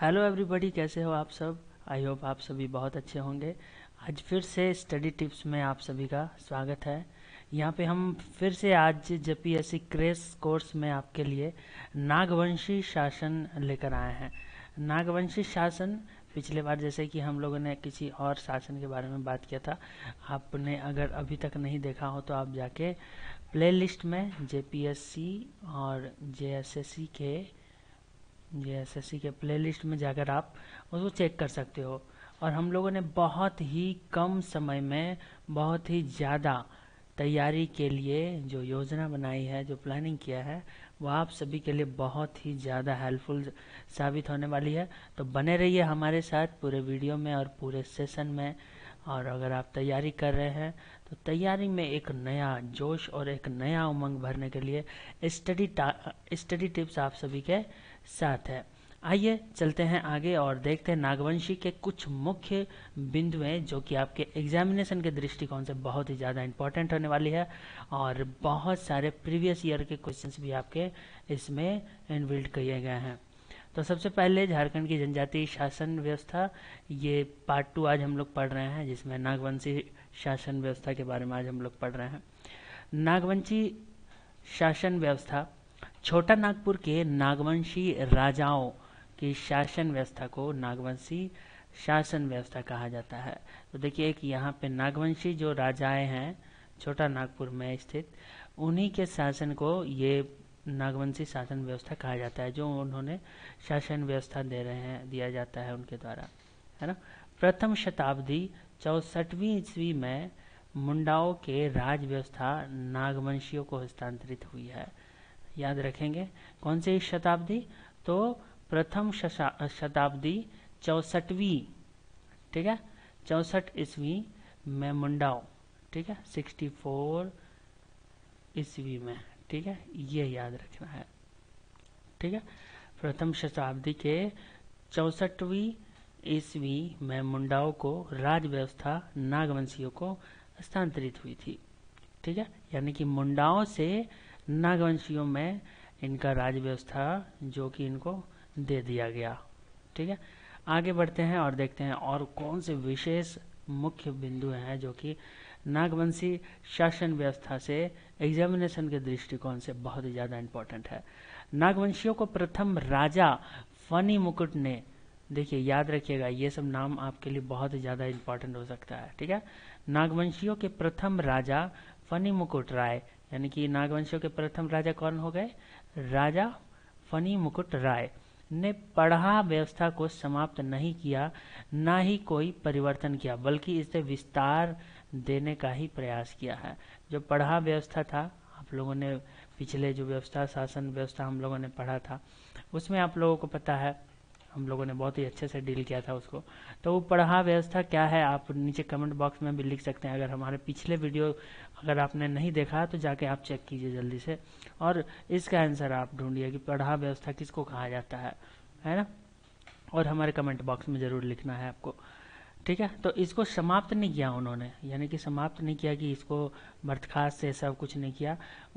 hello everybody कैसे हो आप सब आई होप आप सभी बहुत अच्छे होंगे आज फिर से स्टडी टिप्स में आप सभी का स्वागत है यहाँ पे हम फिर से आज J P S C crash course में आपके लिए नागवंशी शासन लेकर आए हैं नागवंशी शासन पिछले बार जैसे कि हम लोगों ने किसी और शासन के बारे में बात किया था आपने अगर अभी तक नहीं देखा हो तो आप जाके प्लेलिस्ट में सी और सी के ये एस एस सी के लिस्ट में जाकर आप उसको चेक कर सकते हो और हम लोगों ने बहुत ही कम समय में बहुत ही ज़्यादा तैयारी के लिए जो योजना बनाई है जो प्लानिंग किया है वो आप सभी के लिए बहुत ही ज़्यादा हेल्पफुल साबित होने वाली है तो बने रहिए हमारे साथ पूरे वीडियो में और पूरे सेशन में और अगर आप तैयारी कर रहे हैं तो तैयारी में एक नया जोश और एक नया उमंग भरने के लिए स्टडी स्टडी टिप्स आप सभी के साथ है आइए चलते हैं आगे और देखते हैं नागवंशी के कुछ मुख्य हैं जो कि आपके एग्जामिनेशन के दृष्टिकोण से बहुत ही ज़्यादा इंपॉर्टेंट होने वाली है और बहुत सारे प्रीवियस ईयर के क्वेश्चंस भी आपके इसमें इनबिल्ड किए गए हैं तो सबसे पहले झारखंड की जनजातीय शासन व्यवस्था ये पार्ट टू आज हम लोग पढ़ रहे हैं जिसमें नागवंशी शासन व्यवस्था के बारे में आज हम लोग पढ़ रहे हैं नागवंशी शासन व्यवस्था छोटा नागपुर के नागवंशी राजाओं की शासन व्यवस्था को नागवंशी शासन व्यवस्था कहा जाता है तो देखिए कि यहाँ पे नागवंशी जो राजाएं हैं छोटा नागपुर में स्थित उन्हीं के शासन को ये नागवंशी शासन व्यवस्था कहा जाता है जो उन्होंने शासन व्यवस्था दे रहे हैं दिया जाता है उनके द्वारा है ना प्रथम शताब्दी चौसठवीं ईस्वी में मुंडाओं के राज व्यवस्था नागवंशियों को हस्तांतरित हुई है याद रखेंगे कौन सी शताब्दी तो प्रथम शताब्दी चौसठवीं ठीक है चौसठ ईस्वी में मुंडाओ ठीक है सिक्सटी फोर ईस्वी में ठीक है ये याद रखना है ठीक है प्रथम शताब्दी के चौसठवीं ईस्वी में मुंडाओं को राज व्यवस्था नागवंशियों को स्थानांतरित हुई थी ठीक है यानी कि मुंडाओं से नागवंशियों में इनका राज्य व्यवस्था जो कि इनको दे दिया गया ठीक है आगे बढ़ते हैं और देखते हैं और कौन से विशेष मुख्य बिंदु हैं जो कि नागवंशी शासन व्यवस्था से एग्जामिनेशन के दृष्टिकोण से बहुत ही ज़्यादा इम्पोर्टेंट है नागवंशियों को प्रथम राजा फनी मुकुट ने देखिए याद रखिएगा ये सब नाम आपके लिए बहुत ही ज़्यादा इम्पोर्टेंट हो सकता है ठीक है नागवंशियों के प्रथम राजा फनी मुकुट राय यानी कि नागवंशों के प्रथम राजा कौन हो गए राजा फनी मुकुट राय ने पढ़ा व्यवस्था को समाप्त नहीं किया ना ही कोई परिवर्तन किया बल्कि इसे विस्तार देने का ही प्रयास किया है जो पढ़ा व्यवस्था था आप लोगों ने पिछले जो व्यवस्था शासन व्यवस्था हम लोगों ने पढ़ा था उसमें आप लोगों को पता है हम लोगों ने बहुत ही अच्छे से डील किया था उसको तो वो पढ़ा व्यवस्था क्या है आप नीचे कमेंट बॉक्स में भी लिख सकते हैं अगर हमारे पिछले वीडियो अगर आपने नहीं देखा तो जाके आप चेक कीजिए जल्दी से और इसका आंसर आप ढूंढिए कि पढ़ा व्यवस्था किसको कहा जाता है है ना और हमारे कमेंट बॉक्स में ज़रूर लिखना है आपको ठीक है तो इसको समाप्त नहीं किया उन्होंने यानी कि समाप्त नहीं किया कि इसको बर्थखास्त से सब कुछ नहीं किया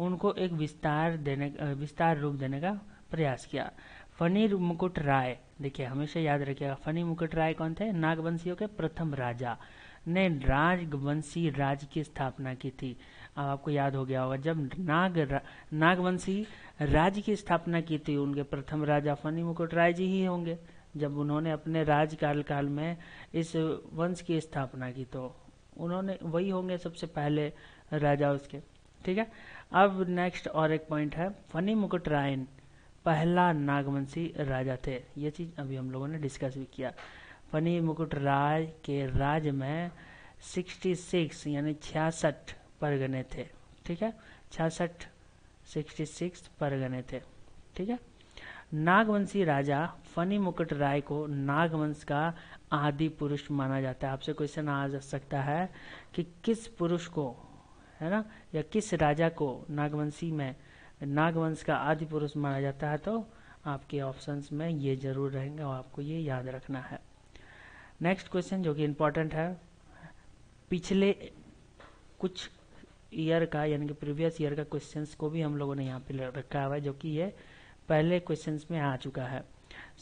उनको एक विस्तार देने विस्तार रूप देने का प्रयास किया फनी मुकुट राय देखिए हमेशा याद रखिएगा फनी मुकुट राय कौन थे नागवंशियों के प्रथम राजा ने राजवंशी राज की स्थापना की थी अब आपको याद हो गया होगा जब नाग रा, नागवंशी राज की स्थापना की थी उनके प्रथम राजा फनी मुकुट राय जी ही होंगे जब उन्होंने अपने राजकाल काल में इस वंश की स्थापना की तो उन्होंने वही होंगे सबसे पहले राजा उसके ठीक है अब नेक्स्ट और एक पॉइंट है फनी मुकुट रायन पहला नागवंशी राजा थे ये चीज़ अभी हम लोगों ने डिस्कस भी किया फनी मुकुट राय के राज में 66 यानी छियासठ परगने थे ठीक है छियासठ 66 परगने थे ठीक है नागवंशी राजा फनी मुकुट राय को नागवंश का आदि पुरुष माना जाता है आपसे क्वेश्चन आ जा सकता है कि किस पुरुष को है ना या किस राजा को नागवंशी में नागवंश का आदि पुरुष माना जाता है तो आपके ऑप्शंस में ये जरूर रहेंगे और आपको ये याद रखना है नेक्स्ट क्वेश्चन जो कि इम्पोर्टेंट है पिछले कुछ ईयर का यानी कि प्रीवियस ईयर का क्वेश्चंस को भी हम लोगों ने यहाँ पे रखा हुआ है जो कि ये पहले क्वेश्चंस में आ चुका है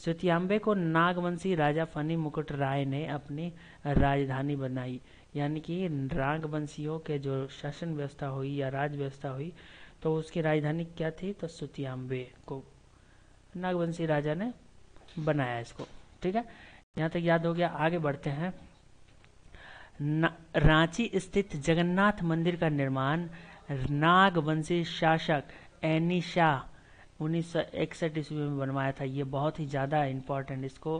सुतियांबे को नागवंशी राजा फनी मुकुट राय ने अपनी राजधानी बनाई यानी कि नागवंशियों के जो शासन व्यवस्था हुई या राज व्यवस्था हुई तो उसकी राजधानी क्या थी तो सुतियाम्बे को नागवंशी राजा ने बनाया इसको ठीक है यहाँ तक याद हो गया आगे बढ़ते हैं रांची स्थित जगन्नाथ मंदिर का निर्माण नागवंशी शासक एनी शाह उन्नीस सौ इकसठ ईस्वी में बनवाया था ये बहुत ही ज़्यादा इम्पोर्टेंट इसको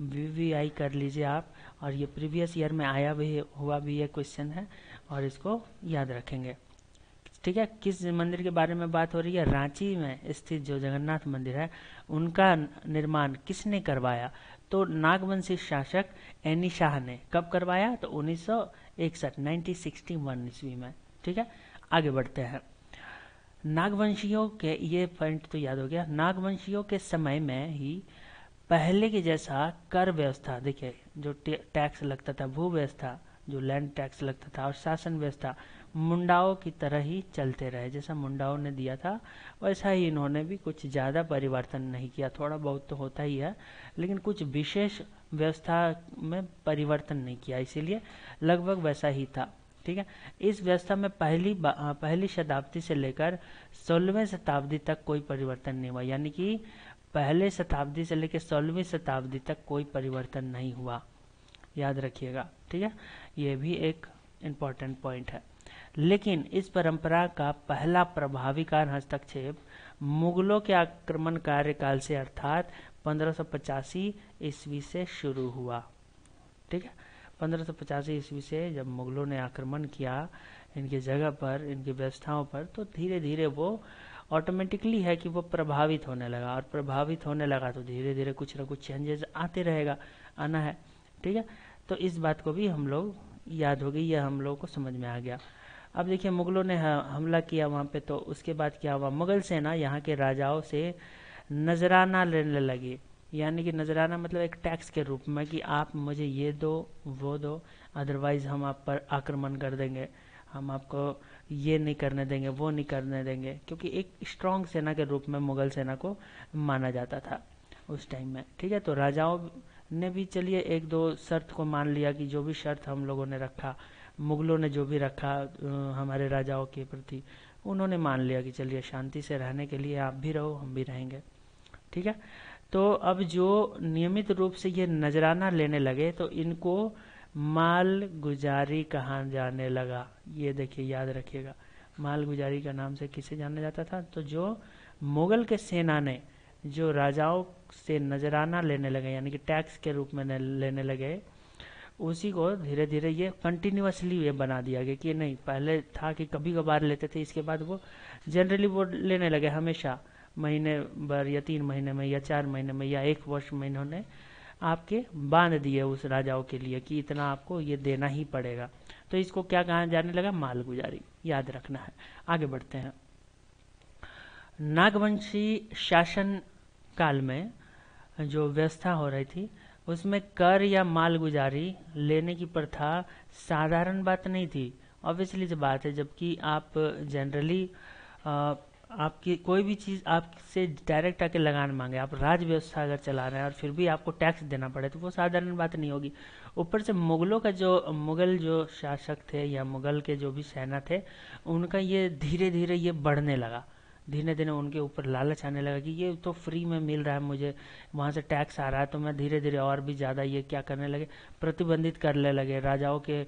वीवीआई कर लीजिए आप और ये प्रीवियस ईयर में आया भी हुआ भी ये क्वेश्चन है और इसको याद रखेंगे ठीक है किस मंदिर के बारे में बात हो रही है रांची में स्थित जो जगन्नाथ मंदिर है उनका निर्माण किसने करवाया तो नागवंशी शासक एनी शाह ने कब करवाया तो उन्नीस सौ इकसठ नाइनटीन ईस्वी में ठीक है आगे बढ़ते हैं नागवंशियों के ये पॉइंट तो याद हो गया नागवंशियों के समय में ही पहले के जैसा कर व्यवस्था देखिए जो टैक्स लगता था भू व्यवस्था जो लैंड टैक्स लगता था और शासन व्यवस्था मुंडाओं की तरह ही चलते रहे जैसा मुंडाओं ने दिया था वैसा ही इन्होंने भी कुछ ज़्यादा परिवर्तन नहीं किया थोड़ा बहुत तो होता ही है लेकिन कुछ विशेष व्यवस्था में परिवर्तन नहीं किया इसीलिए लगभग वैसा ही था ठीक है इस व्यवस्था में पहली पहली शताब्दी से लेकर सोलहवें शताब्दी तक कोई परिवर्तन नहीं हुआ यानी कि पहले शताब्दी से लेकर सोलहवीं शताब्दी तक कोई परिवर्तन नहीं हुआ याद रखिएगा ठीक है ये भी एक इम्पॉर्टेंट पॉइंट है लेकिन इस परंपरा का पहला प्रभावी हस्तक्षेप मुगलों के आक्रमण कार्यकाल से अर्थात 1585 ईस्वी से शुरू हुआ ठीक है 1585 ईस्वी से जब मुगलों ने आक्रमण किया इनके जगह पर इनकी व्यवस्थाओं पर तो धीरे धीरे वो ऑटोमेटिकली है कि वो प्रभावित होने लगा और प्रभावित होने लगा तो धीरे धीरे कुछ ना कुछ चेंजेस आते रहेगा आना है ठीक है तो इस बात को भी हम लोग याद हो गई या हम लोगों को समझ में आ गया अब देखिए मुगलों ने हमला किया वहाँ पे तो उसके बाद क्या हुआ मुगल सेना यहाँ के राजाओं से नजराना लेने लगी यानी कि नजराना मतलब एक टैक्स के रूप में कि आप मुझे ये दो वो दो अदरवाइज हम आप पर आक्रमण कर देंगे हम आपको ये नहीं करने देंगे वो नहीं करने देंगे क्योंकि एक स्ट्रांग सेना के रूप में मुगल सेना को माना जाता था उस टाइम में ठीक है तो राजाओं ने भी चलिए एक दो शर्त को मान लिया कि जो भी शर्त हम लोगों ने रखा मुगलों ने जो भी रखा हमारे राजाओं के प्रति उन्होंने मान लिया कि चलिए शांति से रहने के लिए आप भी रहो हम भी रहेंगे ठीक है तो अब जो नियमित रूप से ये नजराना लेने लगे तो इनको माल गुजारी कहा जाने लगा ये देखिए याद रखिएगा माल गुजारी का नाम से किसे जाना जाता था तो जो मुगल के सेना ने जो राजाओं से नजराना लेने लगे यानी कि टैक्स के रूप में लेने लगे उसी को धीरे धीरे ये कंटिन्यूसली ये बना दिया गया कि नहीं पहले था कि कभी कभार लेते थे इसके बाद वो जनरली वो लेने लगे हमेशा महीने भर या तीन महीने में या चार महीने में या एक वर्ष में इन्होंने आपके बांध दिए उस राजाओं के लिए कि इतना आपको ये देना ही पड़ेगा तो इसको क्या कहा जाने लगा मालगुजारी याद रखना है आगे बढ़ते हैं नागवंशी शासन काल में जो व्यवस्था हो रही थी उसमें कर या मालगुजारी लेने की प्रथा साधारण बात नहीं थी ऑब्वियसली जो बात है जबकि आप जनरली आपकी कोई भी चीज़ आपसे डायरेक्ट आके लगान मांगे आप राज्य व्यवस्था अगर चला रहे हैं और फिर भी आपको टैक्स देना पड़े तो वो साधारण बात नहीं होगी ऊपर से मुगलों का जो मुगल जो शासक थे या मुगल के जो भी सेना थे उनका ये धीरे धीरे ये बढ़ने लगा धीरे धीरे उनके ऊपर लालच आने लगा कि ये तो फ्री में मिल रहा है मुझे वहाँ से टैक्स आ रहा है तो मैं धीरे धीरे और भी ज़्यादा ये क्या करने लगे प्रतिबंधित करने लगे राजाओं के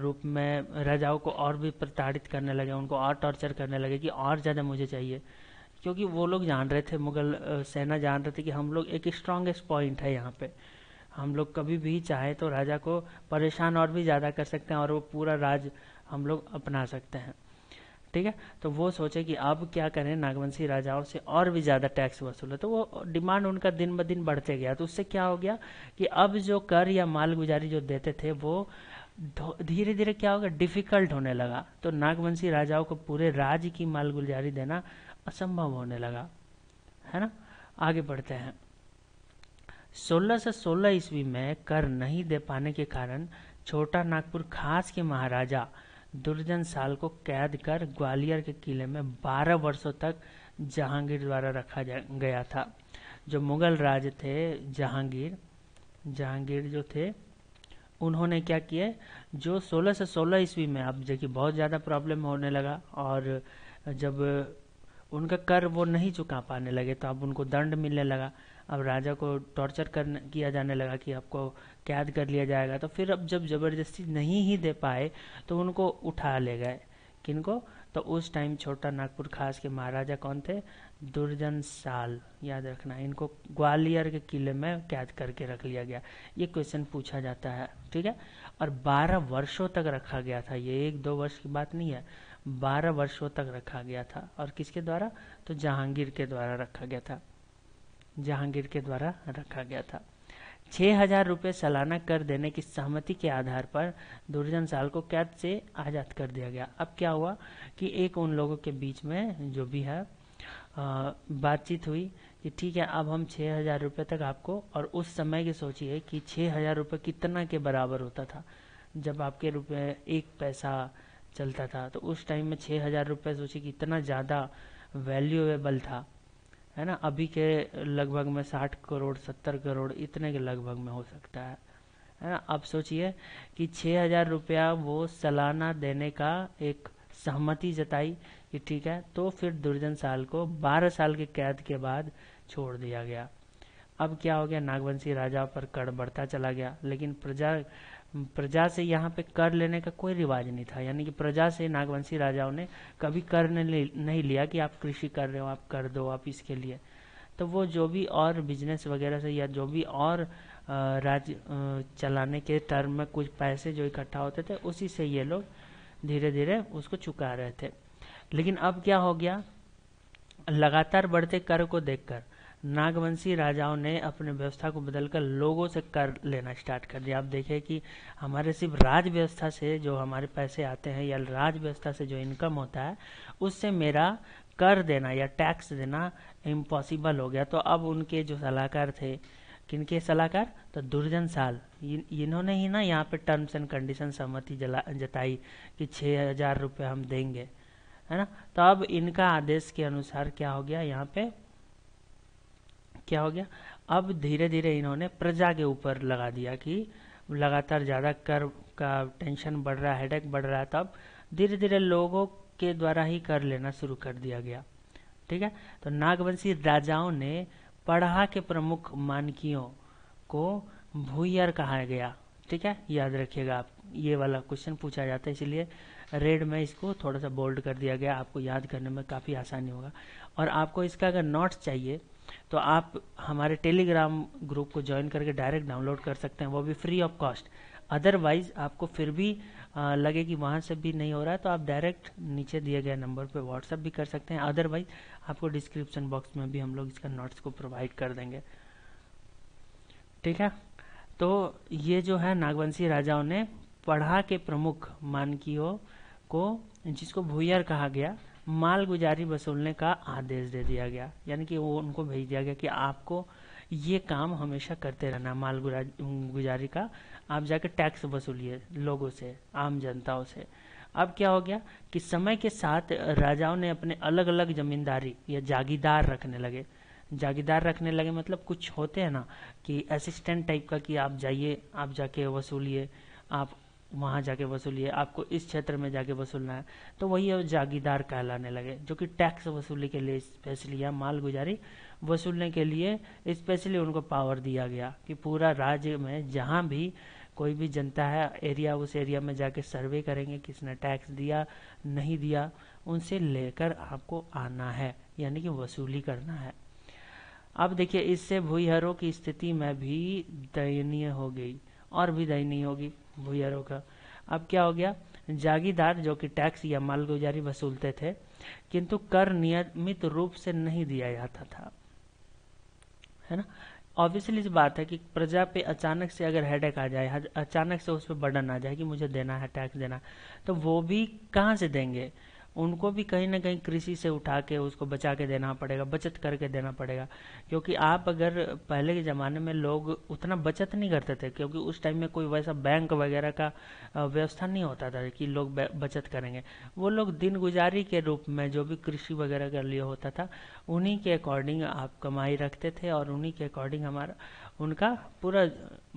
रूप में राजाओं को और भी प्रताड़ित करने लगे उनको और टॉर्चर करने लगे कि और ज़्यादा मुझे चाहिए क्योंकि वो लोग जान रहे थे मुगल सेना जान रहे थे कि हम लोग एक स्ट्रांगेस्ट पॉइंट है यहाँ पे हम लोग कभी भी चाहे तो राजा को परेशान और भी ज़्यादा कर सकते हैं और वो पूरा राज हम लोग अपना सकते हैं ठीक है तो वो सोचे कि अब क्या करें नागवंशी राजाओं से और भी ज़्यादा टैक्स वसूले तो वो डिमांड उनका दिन ब दिन बढ़ते गया तो उससे क्या हो गया कि अब जो कर या मालगुजारी जो देते थे वो धीरे धीरे क्या होगा डिफिकल्ट होने लगा तो नागवंशी राजाओं को पूरे राज्य की मालगुजारी देना असंभव होने लगा है ना आगे बढ़ते हैं 16 से सोलह ईस्वी में कर नहीं दे पाने के कारण छोटा नागपुर खास के महाराजा दुर्जन साल को कैद कर ग्वालियर के किले में 12 वर्षों तक जहांगीर द्वारा रखा गया था जो मुगल राज थे जहांगीर जहांगीर जो थे उन्होंने क्या किए जो 16 से 16 ईस्वी में अब कि बहुत ज़्यादा प्रॉब्लम होने लगा और जब उनका कर वो नहीं चुका पाने लगे तो अब उनको दंड मिलने लगा अब राजा को टॉर्चर कर किया जाने लगा कि आपको कैद कर लिया जाएगा तो फिर अब जब ज़बरदस्ती नहीं ही दे पाए तो उनको उठा ले गए किनको तो उस टाइम छोटा नागपुर खास के महाराजा कौन थे दुर्जन साल याद रखना इनको ग्वालियर के किले में कैद करके रख लिया गया ये क्वेश्चन पूछा जाता है ठीक है और 12 वर्षों तक रखा गया था ये एक दो वर्ष की बात नहीं है 12 वर्षों तक रखा गया था और किसके द्वारा तो जहांगीर के द्वारा रखा गया था जहांगीर के द्वारा रखा गया था छह हजार रुपये सालाना कर देने की सहमति के आधार पर दुर्जन साल को कैद से आजाद कर दिया गया अब क्या हुआ कि एक उन लोगों के बीच में जो भी है बातचीत हुई कि ठीक है अब हम छः हजार रुपये तक आपको और उस समय की सोचिए कि छः हजार रुपये कितना के बराबर होता था जब आपके रुपये एक पैसा चलता था तो उस टाइम में छः हजार रुपये सोचिए कितना ज़्यादा वैल्यूएबल था है ना अभी के लगभग में साठ करोड़ सत्तर करोड़ इतने के लगभग में हो सकता है है ना आप सोचिए कि छः हजार रुपया वो सालाना देने का एक सहमति जताई कि ठीक है तो फिर दुर्जन साल को बारह साल के कैद के बाद छोड़ दिया गया अब क्या हो गया नागवंशी राजा पर कड़ बढ़ता चला गया लेकिन प्रजा प्रजा से यहाँ पे कर लेने का कोई रिवाज नहीं था यानी कि प्रजा से नागवंशी राजाओं ने कभी कर नहीं लिया कि आप कृषि कर रहे हो आप कर दो आप इसके लिए तो वो जो भी और बिजनेस वगैरह से या जो भी और राज चलाने के टर्म में कुछ पैसे जो इकट्ठा होते थे उसी से ये लोग धीरे धीरे उसको चुका रहे थे लेकिन अब क्या हो गया लगातार बढ़ते कर को देखकर नागवंशी राजाओं ने अपने व्यवस्था को बदलकर लोगों से कर लेना स्टार्ट कर दिया आप देखें कि हमारे सिर्फ राज व्यवस्था से जो हमारे पैसे आते हैं या राज व्यवस्था से जो इनकम होता है उससे मेरा कर देना या टैक्स देना इम्पॉसिबल हो गया तो अब उनके जो सलाहकार थे किनके सलाहकार तो दुर्जन साल इन्होंने ही ना यहाँ पे टर्म्स एंड कंडीशन सहमति जताई कि छः हज़ार रुपये हम देंगे है ना तो अब इनका आदेश के अनुसार क्या हो गया यहाँ पे क्या हो गया अब धीरे धीरे इन्होंने प्रजा के ऊपर लगा दिया कि लगातार ज़्यादा कर का टेंशन बढ़ रहा है हेडेक बढ़ रहा है तब धीरे धीरे लोगों के द्वारा ही कर लेना शुरू कर दिया गया ठीक है तो नागवंशी राजाओं ने पढ़ा के प्रमुख मानकियों को भूयर कहा गया ठीक है याद रखिएगा आप ये वाला क्वेश्चन पूछा जाता है इसलिए रेड में इसको थोड़ा सा बोल्ड कर दिया गया आपको याद करने में काफ़ी आसानी होगा और आपको इसका अगर नोट्स चाहिए तो आप हमारे टेलीग्राम ग्रुप को ज्वाइन करके डायरेक्ट डाउनलोड कर सकते हैं वो भी फ्री ऑफ कॉस्ट अदरवाइज आपको फिर भी आ, लगे कि वहाँ से भी नहीं हो रहा है तो आप डायरेक्ट नीचे दिए गए नंबर पे व्हाट्सअप भी कर सकते हैं अदरवाइज आपको डिस्क्रिप्शन बॉक्स में भी हम लोग इसका नोट्स को प्रोवाइड कर देंगे ठीक है तो ये जो है नागवंशी राजाओं ने पढ़ा के प्रमुख मानकियों को जिसको भूयर कहा गया मालगुजारी वसूलने का आदेश दे दिया गया यानी कि वो उनको भेज दिया गया कि आपको ये काम हमेशा करते रहना माल गुजारी का आप जाके टैक्स वसूलिए लोगों से आम जनताओं से अब क्या हो गया कि समय के साथ राजाओं ने अपने अलग अलग जमींदारी या जागीदार रखने लगे जागीदार रखने लगे मतलब कुछ होते हैं ना कि असिस्टेंट टाइप का कि आप जाइए आप जाके वसूलिए आप वहाँ जाके वसूलिए आपको इस क्षेत्र में जाके वसूलना है तो वही अब जागीदार कहलाने लगे जो कि टैक्स वसूली के लिए स्पेशली या मालगुजारी वसूलने के लिए स्पेशली उनको पावर दिया गया कि पूरा राज्य में जहाँ भी कोई भी जनता है एरिया उस एरिया में जाके सर्वे करेंगे किसने टैक्स दिया नहीं दिया उनसे लेकर आपको आना है यानी कि वसूली करना है अब देखिए इससे भूहरों की स्थिति में भी दयनीय हो गई और विदाई नहीं होगी भूयरों का अब क्या हो गया जागीदार जो कि टैक्स या मालगुजारी वसूलते थे किंतु कर नियमित रूप से नहीं दिया जाता था है ना ऑब्वियसली बात है कि प्रजा पे अचानक से अगर हेडेक आ जाए अचानक से उस पर बर्डन आ जाए कि मुझे देना है टैक्स देना तो वो भी कहाँ से देंगे उनको भी कहीं ना कहीं कृषि से उठा के उसको बचा के देना पड़ेगा बचत करके देना पड़ेगा क्योंकि आप अगर पहले के ज़माने में लोग उतना बचत नहीं करते थे क्योंकि उस टाइम में कोई वैसा बैंक वगैरह का व्यवस्था नहीं होता था कि लोग बचत करेंगे वो लोग दिन गुजारी के रूप में जो भी कृषि वगैरह के लिए होता था उन्हीं के अकॉर्डिंग आप कमाई रखते थे और उन्हीं के अकॉर्डिंग हमारा उनका पूरा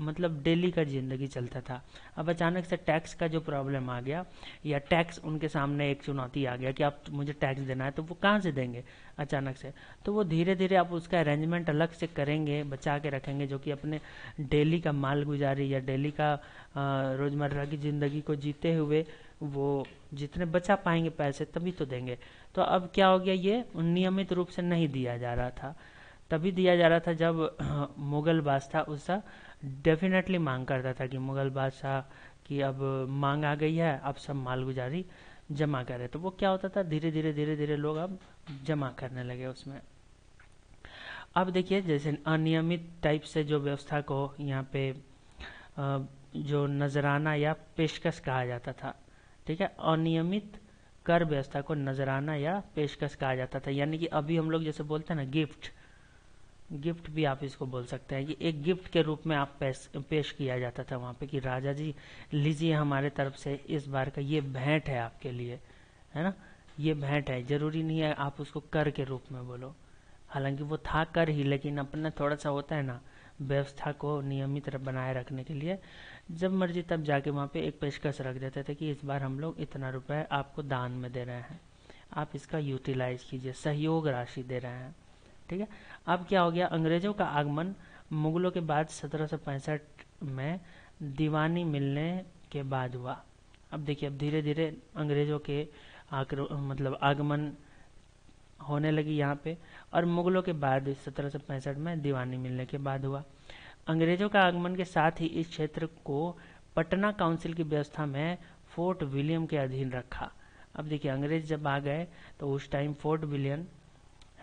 मतलब डेली का ज़िंदगी चलता था अब अचानक से टैक्स का जो प्रॉब्लम आ गया या टैक्स उनके सामने एक चुनौती आ गया कि आप मुझे टैक्स देना है तो वो कहाँ से देंगे अचानक से तो वो धीरे धीरे आप उसका अरेंजमेंट अलग से करेंगे बचा के रखेंगे जो कि अपने डेली का माल गुजारी या डेली का रोज़मर्रा की ज़िंदगी को जीते हुए वो जितने बचा पाएंगे पैसे तभी तो देंगे तो अब क्या हो गया ये नियमित रूप से नहीं दिया जा रहा था तभी दिया जा रहा था जब मुग़ल बादशाह उसका डेफिनेटली मांग करता था कि मुग़ल बादशाह की अब मांग आ गई है अब सब मालगुजारी जमा करे तो वो क्या होता था धीरे धीरे धीरे धीरे लोग अब जमा करने लगे उसमें अब देखिए जैसे अनियमित टाइप से जो व्यवस्था को यहाँ पे जो नजराना या पेशकश कहा जाता था ठीक है अनियमित कर व्यवस्था को नजराना या पेशकश कहा जाता था यानी कि अभी हम लोग जैसे बोलते हैं ना गिफ्ट गिफ्ट भी आप इसको बोल सकते हैं कि एक गिफ्ट के रूप में आप पेश पेश किया जाता था वहाँ पे कि राजा जी लीजिए हमारे तरफ से इस बार का ये भेंट है आपके लिए है ना ये भेंट है जरूरी नहीं है आप उसको कर के रूप में बोलो हालांकि वो था कर ही लेकिन अपना थोड़ा सा होता है ना व्यवस्था को नियमित बनाए रखने के लिए जब मर्जी तब जाके वहाँ पे एक पेशकश रख देते थे कि इस बार हम लोग इतना रुपए आपको दान में दे रहे हैं आप इसका यूटिलाइज कीजिए सहयोग राशि दे रहे हैं ठीक है अब क्या हो गया अंग्रेज़ों का आगमन मुगलों के बाद सत्रह में दीवानी मिलने के बाद हुआ अब देखिए अब धीरे धीरे अंग्रेज़ों के मतलब आगमन होने लगी यहाँ पे और मुगलों के बाद सत्रह में दीवानी मिलने के बाद हुआ अंग्रेजों का आगमन के साथ ही इस क्षेत्र को पटना काउंसिल की व्यवस्था में फोर्ट विलियम के अधीन रखा अब देखिए अंग्रेज जब आ गए तो उस टाइम फोर्ट विलियम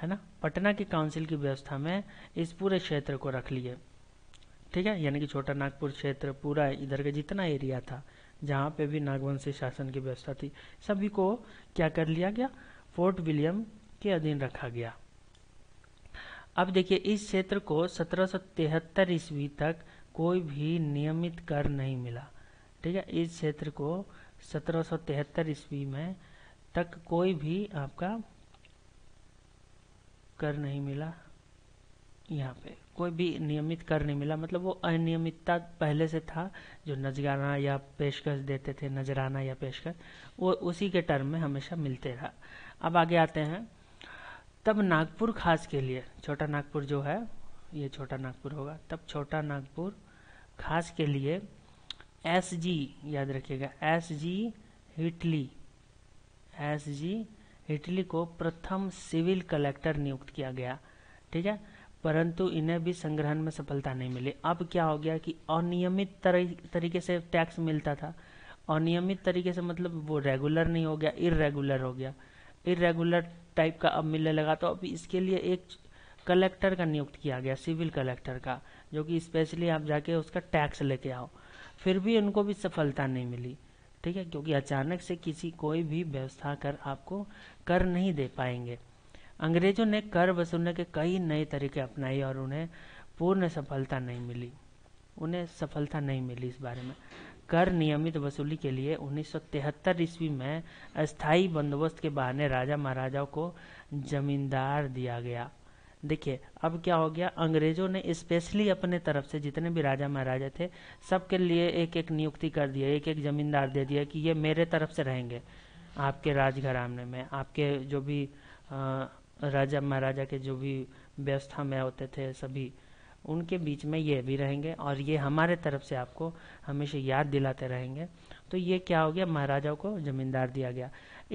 है ना पटना की काउंसिल की व्यवस्था में इस पूरे क्षेत्र को रख लिए ठीक है यानी कि छोटा नागपुर क्षेत्र पूरा इधर का जितना एरिया था जहाँ पे भी नागवंशी शासन की व्यवस्था थी सभी को क्या कर लिया गया फोर्ट विलियम के अधीन रखा गया अब देखिए इस क्षेत्र को 1773 ईस्वी तक कोई भी नियमित कर नहीं मिला ठीक है इस क्षेत्र को 1773 ईस्वी में तक कोई भी आपका कर नहीं मिला यहाँ पे कोई भी नियमित कर नहीं मिला मतलब वो अनियमितता पहले से था जो नजराना या पेशकश देते थे नजराना या पेशकश वो उसी के टर्म में हमेशा मिलते रहा अब आगे आते हैं तब नागपुर खास के लिए छोटा नागपुर जो है ये छोटा नागपुर होगा तब छोटा नागपुर खास के लिए एस जी याद रखिएगा एस जी हिटली एस जी इटली को प्रथम सिविल कलेक्टर नियुक्त किया गया ठीक है परंतु इन्हें भी संग्रहण में सफलता नहीं मिली अब क्या हो गया कि अनियमित तरीके से टैक्स मिलता था अनियमित तरीके से मतलब वो रेगुलर नहीं हो गया इरेगुलर हो गया इरेगुलर टाइप का अब मिलने लगा तो अब इसके लिए एक कलेक्टर का नियुक्त किया गया सिविल कलेक्टर का जो कि स्पेशली आप जाके उसका टैक्स लेके आओ फिर भी उनको भी सफलता नहीं मिली ठीक है क्योंकि अचानक से किसी कोई भी व्यवस्था कर आपको कर नहीं दे पाएंगे अंग्रेजों ने कर वसूलने के कई नए तरीके अपनाए और उन्हें पूर्ण सफलता नहीं मिली उन्हें सफलता नहीं मिली इस बारे में कर नियमित वसूली के लिए 1973 ईस्वी में अस्थाई बंदोबस्त के बहाने राजा महाराजाओं को जमींदार दिया गया देखिए अब क्या हो गया अंग्रेज़ों ने स्पेशली अपने तरफ से जितने भी राजा महाराजा थे सबके लिए एक एक नियुक्ति कर दिया एक एक ज़मींदार दे दिया कि ये मेरे तरफ से रहेंगे आपके राजघराने में आपके जो भी आ, राजा महाराजा के जो भी व्यवस्था में होते थे सभी उनके बीच में ये भी रहेंगे और ये हमारे तरफ से आपको हमेशा याद दिलाते रहेंगे तो ये क्या हो गया महाराजाओं को जमींदार दिया गया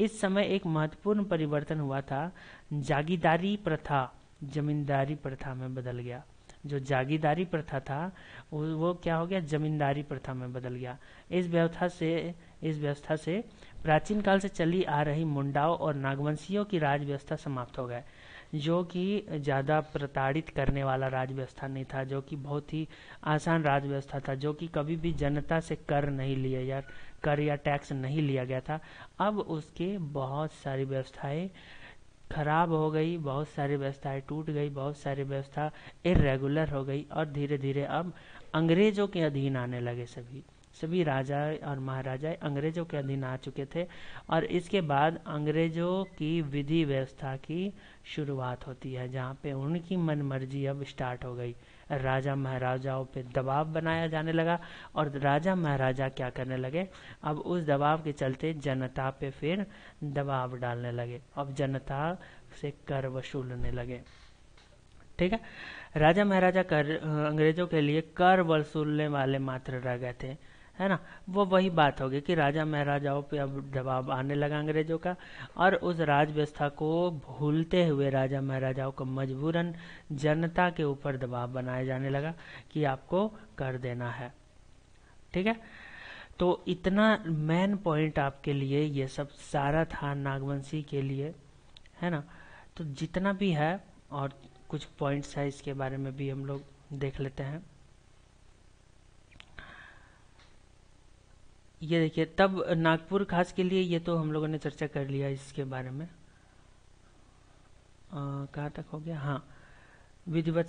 इस समय एक महत्वपूर्ण परिवर्तन हुआ था जागीदारी प्रथा जमींदारी प्रथा में बदल गया जो जागीदारी प्रथा था वो क्या हो गया जमींदारी प्रथा में बदल गया इस व्यवस्था से इस व्यवस्था से प्राचीन काल से चली आ रही मुंडाओं और नागवंशियों की राज व्यवस्था समाप्त हो गए जो कि ज़्यादा प्रताड़ित करने वाला राज व्यवस्था नहीं था जो कि बहुत ही आसान राज व्यवस्था था जो कि कभी भी जनता से कर नहीं लिए या कर या टैक्स नहीं लिया गया था अब उसके बहुत सारी व्यवस्थाएं खराब हो गई बहुत सारी व्यवस्थाएं टूट गई बहुत सारी व्यवस्था इरेगुलर हो गई और धीरे धीरे अब अंग्रेजों के अधीन आने लगे सभी सभी राजा और महाराजा अंग्रेजों के अधीन आ चुके थे और इसके बाद अंग्रेजों की विधि व्यवस्था की शुरुआत होती है जहाँ पे उनकी मनमर्जी अब स्टार्ट हो गई राजा महाराजाओं पे दबाव बनाया जाने लगा और राजा महाराजा क्या करने लगे अब उस दबाव के चलते जनता पे फिर दबाव डालने लगे अब जनता से कर वसूलने लगे ठीक है राजा महाराजा कर अंग्रेजों के लिए कर वसूलने वाले मात्र रह गए थे है ना वो वही बात होगी कि राजा महाराजाओं पे अब दबाव आने लगा अंग्रेजों का और उस राज व्यवस्था को भूलते हुए राजा महाराजाओं को मजबूरन जनता के ऊपर दबाव बनाया जाने लगा कि आपको कर देना है ठीक है तो इतना मेन पॉइंट आपके लिए ये सब सारा था नागवंशी के लिए है ना तो जितना भी है और कुछ पॉइंट्स है इसके बारे में भी हम लोग देख लेते हैं ये देखिए तब नागपुर खास के लिए ये तो हम लोगों ने चर्चा कर लिया इसके बारे में कहाँ तक हो गया हाँ विधिवत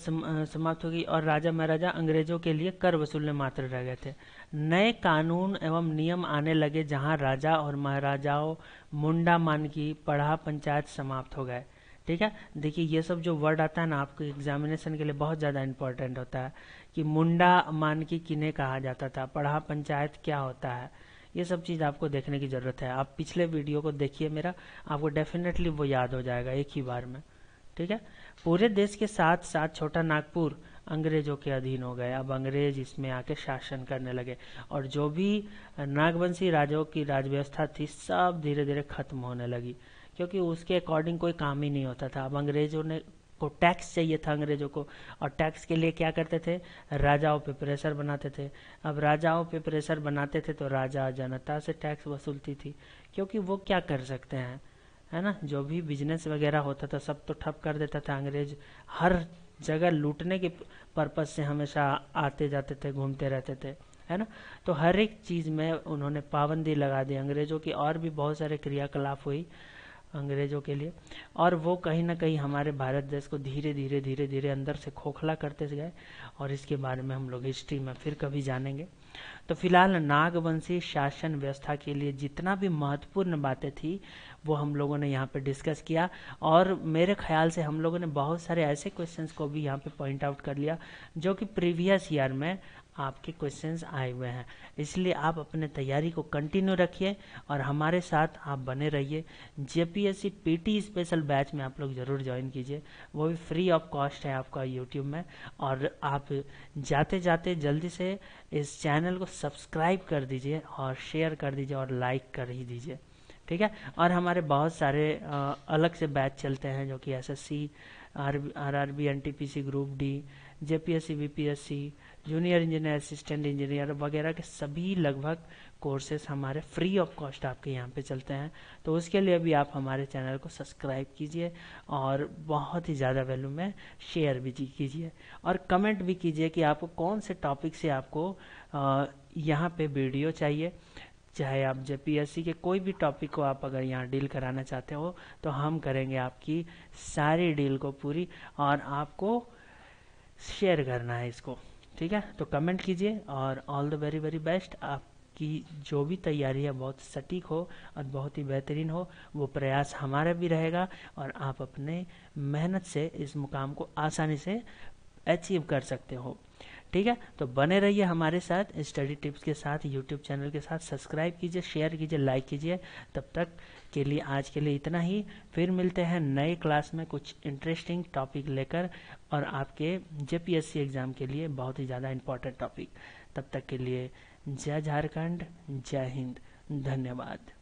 समाप्त हो गई और राजा महाराजा अंग्रेजों के लिए कर वसूलने मात्र रह गए थे नए कानून एवं नियम आने लगे जहाँ राजा और महाराजाओं मुंडा मान की पढ़ा पंचायत समाप्त हो गए ठीक है देखिए ये सब जो वर्ड आता है ना आपके एग्जामिनेशन के लिए बहुत ज़्यादा इंपॉर्टेंट होता है कि मुंडा मान की किन्हें कहा जाता था पढ़ा पंचायत क्या होता है ये सब चीज़ आपको देखने की ज़रूरत है आप पिछले वीडियो को देखिए मेरा आपको डेफिनेटली वो याद हो जाएगा एक ही बार में ठीक है पूरे देश के साथ साथ छोटा नागपुर अंग्रेजों के अधीन हो गए अब अंग्रेज इसमें आके शासन करने लगे और जो भी नागवंशी राजाओं की राजव्यवस्था थी सब धीरे धीरे खत्म होने लगी क्योंकि उसके अकॉर्डिंग कोई काम ही नहीं होता था अब अंग्रेज़ों ने को टैक्स चाहिए था अंग्रेज़ों को और टैक्स के लिए क्या करते थे राजाओं पे प्रेशर बनाते थे अब राजाओं पे प्रेशर बनाते थे तो राजा जनता से टैक्स वसूलती थी क्योंकि वो क्या कर सकते हैं है ना जो भी बिजनेस वगैरह होता था सब तो ठप कर देता था अंग्रेज हर जगह लूटने के पर्पज़ से हमेशा आते जाते थे घूमते रहते थे है ना तो हर एक चीज़ में उन्होंने पाबंदी लगा दी अंग्रेज़ों की और भी बहुत सारे क्रियाकलाप हुई अंग्रेजों के लिए और वो कहीं ना कहीं हमारे भारत देश को धीरे धीरे धीरे धीरे अंदर से खोखला करते गए और इसके बारे में हम लोग हिस्ट्री में फिर कभी जानेंगे तो फिलहाल नागवंशी शासन व्यवस्था के लिए जितना भी महत्वपूर्ण बातें थी वो हम लोगों ने यहाँ पे डिस्कस किया और मेरे ख्याल से हम लोगों ने बहुत सारे ऐसे क्वेश्चंस को भी यहाँ पे पॉइंट आउट कर लिया जो कि प्रीवियस ईयर में आपके क्वेश्चंस आए हुए हैं इसलिए आप अपने तैयारी को कंटिन्यू रखिए और हमारे साथ आप बने रहिए जे पी स्पेशल बैच में आप लोग ज़रूर ज्वाइन कीजिए वो भी फ्री ऑफ कॉस्ट है आपका यूट्यूब में और आप जाते जाते जल्दी से इस चैनल को सब्सक्राइब कर दीजिए और शेयर कर दीजिए और लाइक कर ही दीजिए ठीक है और हमारे बहुत सारे अलग से बैच चलते हैं जो कि S C R R R B N T P C group D S C junior engineer assistant engineer वगैरह के सभी लगभग कोर्सेस हमारे फ्री ऑफ कॉस्ट आपके यहाँ पे चलते हैं तो उसके लिए भी आप हमारे चैनल को सब्सक्राइब कीजिए और बहुत ही ज़्यादा वैल्यू में शेयर भी कीजिए और कमेंट भी कीजिए कि आपको कौन से टॉपिक से आपको यहाँ पे वीडियो चाहिए चाहे आप जेपीएससी के कोई भी टॉपिक को आप अगर यहाँ डील कराना चाहते हो तो हम करेंगे आपकी सारी डील को पूरी और आपको शेयर करना है इसको ठीक है तो कमेंट कीजिए और all the very very best आपकी जो भी तैयारी है बहुत सटीक हो और बहुत ही बेहतरीन हो वो प्रयास हमारा भी रहेगा और आप अपने मेहनत से इस मुकाम को आसानी से अचीव कर सकते हो ठीक है तो बने रहिए हमारे साथ स्टडी टिप्स के साथ यूट्यूब चैनल के साथ सब्सक्राइब कीजिए शेयर कीजिए लाइक कीजिए तब तक के लिए आज के लिए इतना ही फिर मिलते हैं नए क्लास में कुछ इंटरेस्टिंग टॉपिक लेकर और आपके जे एग्ज़ाम के लिए बहुत ही ज़्यादा इम्पोर्टेंट टॉपिक तब तक के लिए जय झारखंड जय हिंद धन्यवाद